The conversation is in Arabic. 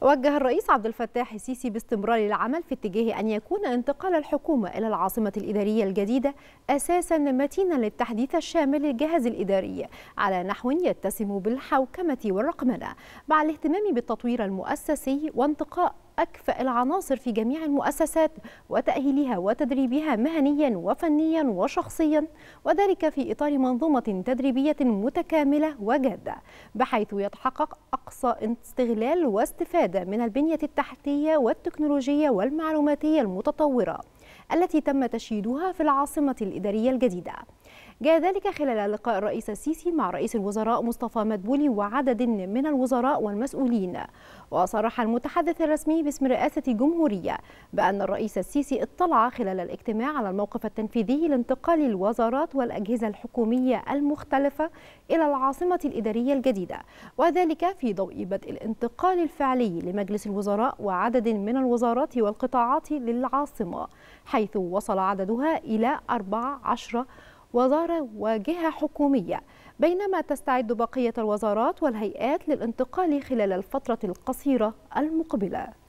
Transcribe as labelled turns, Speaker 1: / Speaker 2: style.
Speaker 1: وجه الرئيس عبد الفتاح السيسي باستمرار العمل في اتجاه أن يكون انتقال الحكومة إلى العاصمة الإدارية الجديدة أساسا متينا للتحديث الشامل للجهاز الإداري على نحو يتسم بالحوكمة والرقمنة مع الاهتمام بالتطوير المؤسسي وانتقاء أكفأ العناصر في جميع المؤسسات وتأهيلها وتدريبها مهنيا وفنيا وشخصيا وذلك في إطار منظومة تدريبية متكاملة وجادة بحيث يتحقق أقصى استغلال واستفادة من البنية التحتية والتكنولوجية والمعلوماتية المتطورة التي تم تشييدها في العاصمة الإدارية الجديدة جاء ذلك خلال لقاء الرئيس السيسي مع رئيس الوزراء مصطفى مدبولي وعدد من الوزراء والمسؤولين وصرح المتحدث الرسمي باسم رئاسة الجمهورية بأن الرئيس السيسي اطلع خلال الاجتماع على الموقف التنفيذي لانتقال الوزارات والأجهزة الحكومية المختلفة إلى العاصمة الإدارية الجديدة وذلك في ضوء بدء الانتقال الفعلي لمجلس الوزراء وعدد من الوزارات والقطاعات للعاصمة حيث وصل عددها إلى 14 وزارة وجهة حكومية بينما تستعد بقية الوزارات والهيئات للانتقال خلال الفترة القصيرة المقبلة